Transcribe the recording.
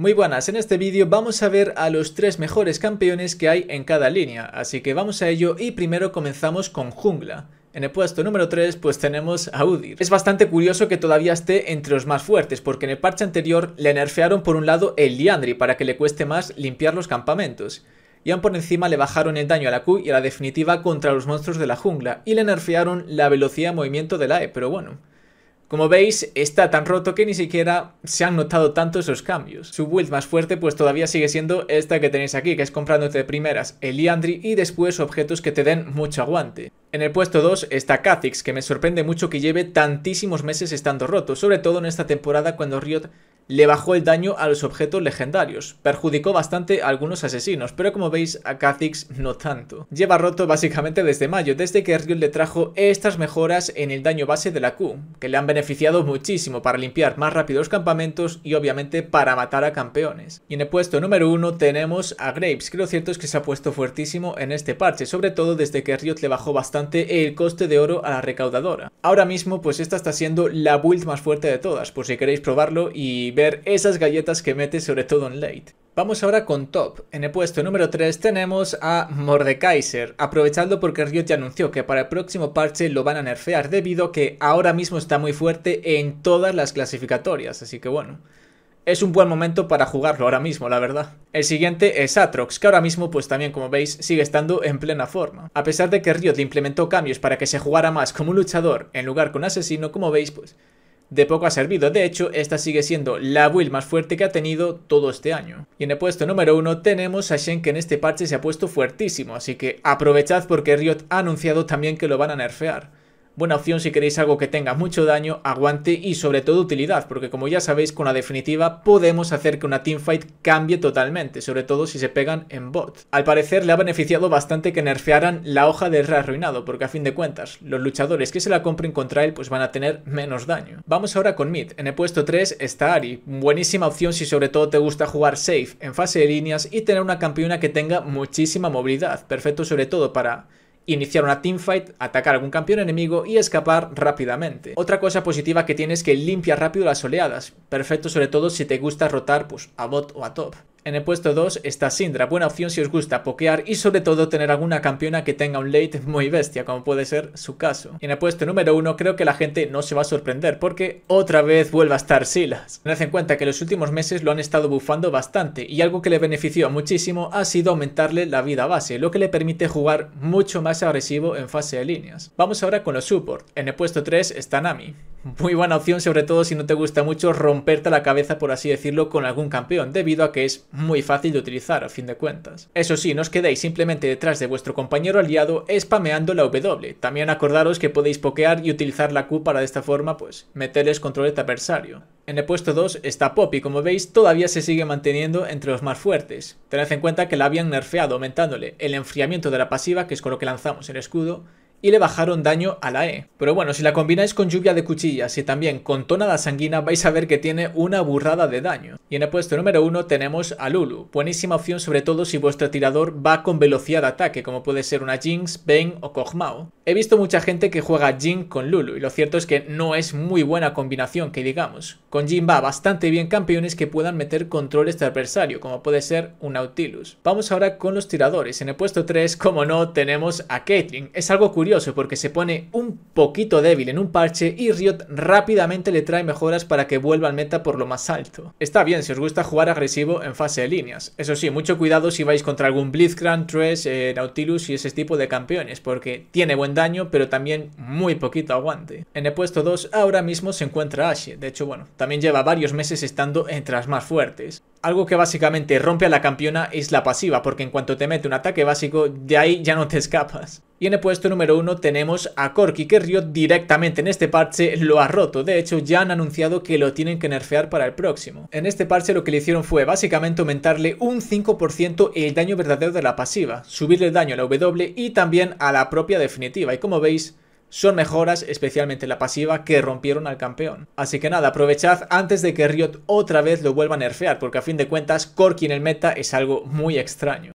Muy buenas, en este vídeo vamos a ver a los tres mejores campeones que hay en cada línea, así que vamos a ello y primero comenzamos con jungla. En el puesto número 3 pues tenemos a Udir. Es bastante curioso que todavía esté entre los más fuertes porque en el parche anterior le nerfearon por un lado el Liandry para que le cueste más limpiar los campamentos. Y aún por encima le bajaron el daño a la Q y a la definitiva contra los monstruos de la jungla y le nerfearon la velocidad de movimiento de la E, pero bueno. Como veis, está tan roto que ni siquiera se han notado tanto esos cambios. Su build más fuerte pues todavía sigue siendo esta que tenéis aquí, que es comprándote de primeras el y después objetos que te den mucho aguante. En el puesto 2 está Kha'Zix, que me sorprende mucho que lleve tantísimos meses estando roto, sobre todo en esta temporada cuando Riot le bajó el daño a los objetos legendarios. Perjudicó bastante a algunos asesinos, pero como veis a Kha'Zix no tanto. Lleva roto básicamente desde mayo, desde que Riot le trajo estas mejoras en el daño base de la Q, que le han beneficiado muchísimo para limpiar más rápido los campamentos y obviamente para matar a campeones. Y en el puesto número 1 tenemos a Graves, que lo cierto es que se ha puesto fuertísimo en este parche, sobre todo desde que Riot le bajó bastante el coste de oro a la recaudadora. Ahora mismo pues esta está siendo la build más fuerte de todas, por si queréis probarlo y esas galletas que mete sobre todo en late. Vamos ahora con top. En el puesto número 3 tenemos a Mordekaiser, aprovechando porque Riot ya anunció que para el próximo parche lo van a nerfear debido a que ahora mismo está muy fuerte en todas las clasificatorias, así que bueno. Es un buen momento para jugarlo ahora mismo, la verdad. El siguiente es Atrox, que ahora mismo, pues también como veis, sigue estando en plena forma. A pesar de que Riot implementó cambios para que se jugara más como un luchador en lugar con asesino, como veis, pues de poco ha servido. De hecho, esta sigue siendo la build más fuerte que ha tenido todo este año. Y en el puesto número 1 tenemos a Shen que en este parche se ha puesto fuertísimo, así que aprovechad porque Riot ha anunciado también que lo van a nerfear buena opción si queréis algo que tenga mucho daño, aguante y sobre todo utilidad, porque como ya sabéis con la definitiva podemos hacer que una teamfight cambie totalmente, sobre todo si se pegan en bot. Al parecer le ha beneficiado bastante que nerfearan la hoja del rearruinado, arruinado, porque a fin de cuentas los luchadores que se la compren contra él pues van a tener menos daño. Vamos ahora con mid, en el puesto 3 está Ari, buenísima opción si sobre todo te gusta jugar safe en fase de líneas y tener una campeona que tenga muchísima movilidad, perfecto sobre todo para iniciar una teamfight, atacar a algún campeón enemigo y escapar rápidamente. Otra cosa positiva que tiene es que limpia rápido las oleadas, perfecto sobre todo si te gusta rotar pues, a bot o a top. En el puesto 2 está Syndra, buena opción si os gusta pokear y sobre todo tener alguna campeona que tenga un late muy bestia, como puede ser su caso. Y en el puesto número 1 creo que la gente no se va a sorprender porque otra vez vuelve a estar Silas. Tened en cuenta que los últimos meses lo han estado bufando bastante y algo que le benefició muchísimo ha sido aumentarle la vida base, lo que le permite jugar mucho más agresivo en fase de líneas. Vamos ahora con los support. En el puesto 3 está Nami muy buena opción, sobre todo si no te gusta mucho romperte la cabeza, por así decirlo, con algún campeón, debido a que es muy fácil de utilizar, a fin de cuentas. Eso sí, no os quedéis simplemente detrás de vuestro compañero aliado spameando la W. También acordaros que podéis pokear y utilizar la Q para de esta forma, pues, meterles control de adversario. En el puesto 2 está Poppy como veis todavía se sigue manteniendo entre los más fuertes. Tened en cuenta que la habían nerfeado aumentándole el enfriamiento de la pasiva, que es con lo que lanzamos el escudo, y le bajaron daño a la E. Pero bueno, si la combináis con lluvia de cuchillas y también con tonada sanguina, vais a ver que tiene una burrada de daño. Y en el puesto número 1 tenemos a Lulu, buenísima opción sobre todo si vuestro tirador va con velocidad de ataque, como puede ser una Jinx, Bane o Kog'Maw. He visto mucha gente que juega Jinx con Lulu, y lo cierto es que no es muy buena combinación, que digamos. Con Jin va bastante bien campeones que puedan meter controles de adversario, como puede ser un Nautilus. Vamos ahora con los tiradores. En el puesto 3, como no, tenemos a Caitlyn. Es algo curioso porque se pone un poquito débil en un parche y Riot rápidamente le trae mejoras para que vuelva al meta por lo más alto. Está bien si os gusta jugar agresivo en fase de líneas. Eso sí, mucho cuidado si vais contra algún Blitzcrank, Thresh, eh, Nautilus y ese tipo de campeones, porque tiene buen daño pero también muy poquito aguante. En el puesto 2 ahora mismo se encuentra Ashe, de hecho bueno, también lleva varios meses estando entre las más fuertes. Algo que básicamente rompe a la campeona es la pasiva, porque en cuanto te mete un ataque básico, de ahí ya no te escapas. Y en el puesto número 1 tenemos a Corki, que Riot directamente en este parche lo ha roto. De hecho, ya han anunciado que lo tienen que nerfear para el próximo. En este parche lo que le hicieron fue básicamente aumentarle un 5% el daño verdadero de la pasiva, subirle el daño a la W y también a la propia definitiva. Y como veis, son mejoras, especialmente la pasiva, que rompieron al campeón. Así que nada, aprovechad antes de que Riot otra vez lo vuelva a nerfear, porque a fin de cuentas Corki en el meta es algo muy extraño.